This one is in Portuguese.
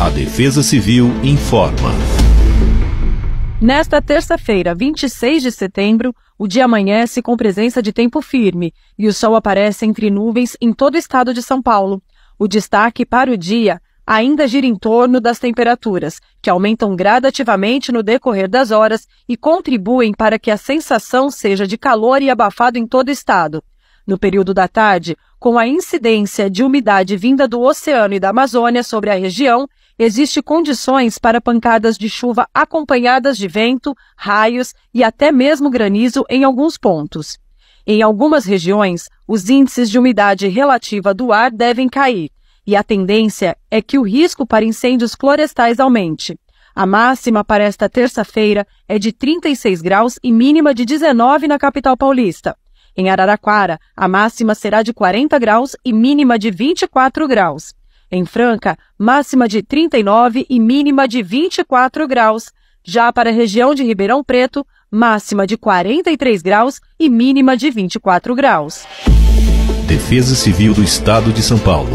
A Defesa Civil informa. Nesta terça-feira, 26 de setembro, o dia amanhece com presença de tempo firme e o sol aparece entre nuvens em todo o estado de São Paulo. O destaque para o dia ainda gira em torno das temperaturas, que aumentam gradativamente no decorrer das horas e contribuem para que a sensação seja de calor e abafado em todo o estado. No período da tarde, com a incidência de umidade vinda do oceano e da Amazônia sobre a região, existe condições para pancadas de chuva acompanhadas de vento, raios e até mesmo granizo em alguns pontos. Em algumas regiões, os índices de umidade relativa do ar devem cair, e a tendência é que o risco para incêndios florestais aumente. A máxima para esta terça-feira é de 36 graus e mínima de 19 na capital paulista. Em Araraquara, a máxima será de 40 graus e mínima de 24 graus. Em Franca, máxima de 39 e mínima de 24 graus. Já para a região de Ribeirão Preto, máxima de 43 graus e mínima de 24 graus. Defesa Civil do Estado de São Paulo.